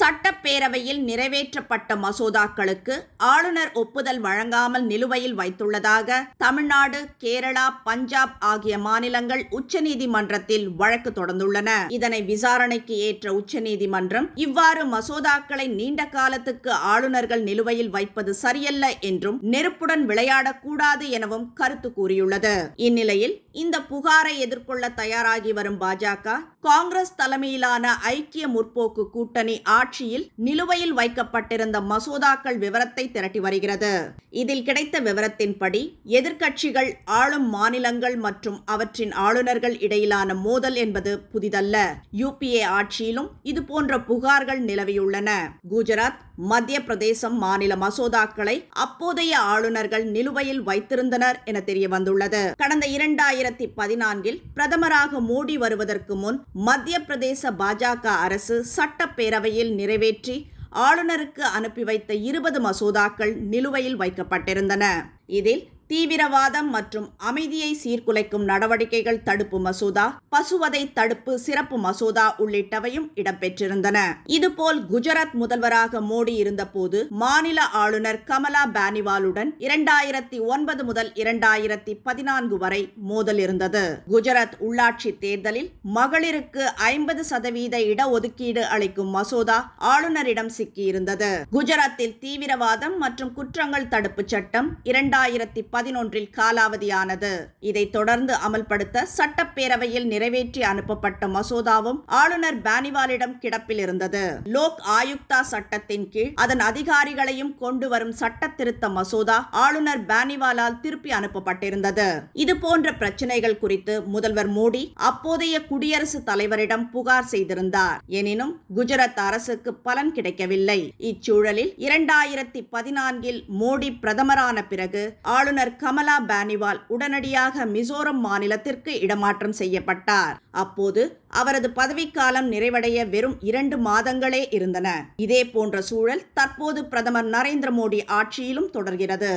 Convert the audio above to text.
சட்டப்பேரவையில் நிறைவேற்றப்பட்ட மசோதாக்களுக்கு ஆளுநர் ஒப்புதல் வழங்காமல் நிலுவையில் வைத்துள்ளதாக தமிழ்நாடு கேரளா பஞ்சாப் ஆகிய மாநிலங்கள் உச்சநீதிமன்றத்தில் வழக்கு தொடர்ந்துள்ளன இதனை விசாரணைக்கு ஏற்ற உச்சநீதிமன்றம் இவ்வாறு மசோதாக்களை நீண்ட காலத்துக்கு ஆளுநர்கள் நிலுவையில் வைப்பது சரியல்ல என்றும் நெருப்புடன் விளையாடக்கூடாது எனவும் கருத்து கூறியுள்ளது இந்நிலையில் இந்த புகாரை எதிர்கொள்ள தயாராகி வரும் பாஜக காங்கிரஸ் தலைமையிலான ஐக்கிய முற்போக்கு கூட்டணி ஆட்சியில் நிலுவையில் வைக்கப்பட்டிருந்த மசோதாக்கள் விவரத்தை திரட்டி வருகிறது இதில் கிடைத்த விவரத்தின்படி எதிர்க்கட்சிகள் ஆளும் மாநிலங்கள் மற்றும் அவற்றின் ஆளுநர்கள் இடையிலான மோதல் என்பது புதிதல்ல யூபிஏ ஆட்சியிலும் இதுபோன்ற புகார்கள் நிலவியுள்ளன குஜராத் மத்திய பிரதேசம் மாநில மசோதாக்களை அப்போதைய ஆளுநர்கள் நிலுவையில் வைத்திருந்தனர் என தெரிய வந்துள்ளது கடந்த இரண்டாயிரத்தி பதினான்கில் பிரதமராக மோடி வருவதற்கு முன் மத்திய பிரதேச பாஜக அரசு சட்டப்பேரவையில் நிறைவேற்றி ஆளுநருக்கு அனுப்பி வைத்த இருபது மசோதாக்கள் நிலுவையில் வைக்கப்பட்டிருந்தன இதில் தீவிரவாதம் மற்றும் அமைதியை சீர்குலைக்கும் நடவடிக்கைகள் தடுப்பு மசோதா பசுவதை தடுப்பு சிறப்பு மசோதா உள்ளிட்டவையும் இடம்பெற்றிருந்தன இதுபோல் குஜராத் முதல்வராக மோடி இருந்தபோது மாநில ஆளுநர் கமலா பானிவாலுடன் இரண்டாயிரத்தி ஒன்பது முதல் இரண்டாயிரத்தி பதினான்கு வரை மோதல் இருந்தது குஜராத் உள்ளாட்சி தேர்தலில் மகளிருக்கு ஐம்பது சதவீத இடஒதுக்கீடு அளிக்கும் மசோதா ஆளுநரிடம் சிக்கியிருந்தது குஜராத்தில் தீவிரவாதம் மற்றும் குற்றங்கள் தடுப்பு சட்டம் இரண்டாயிரத்தி பதினொன்றில் காலாவதியானது இதைத் தொடர்ந்து அமல்படுத்த சட்டப்பேரவையில் நிறைவேற்றி அனுப்பப்பட்ட மசோதாவும் ஆளுநர் பானிவாலிடம் கிடப்பில் இருந்தது லோக் ஆயுக்தா சட்டத்தின் கீழ் அதன் அதிகாரிகளையும் கொண்டு வரும் சட்ட திருத்த மசோதா ஆளுநர் பானிவாலால் திருப்பி அனுப்பப்பட்டிருந்தது இது போன்ற பிரச்சனைகள் குறித்து முதல்வர் மோடி அப்போதைய குடியரசுத் தலைவரிடம் புகார் செய்திருந்தார் எனினும் குஜராத் அரசுக்கு பலன் கிடைக்கவில்லை இச்சூழலில் இரண்டாயிரத்தி பதினான்கில் மோடி பிரதமரான பிறகு ஆளுநர் ஆளுநர் கமலா பானிவால் உடனடியாக மிசோரம் மாநிலத்திற்கு இடமாற்றம் செய்யப்பட்டார் அப்போது அவரது பதவிக்காலம் நிறைவடைய வெறும் இரண்டு மாதங்களே இருந்தன இதே போன்ற சூழல் தற்போது பிரதமர் நரேந்திர மோடி ஆட்சியிலும் தொடர்கிறது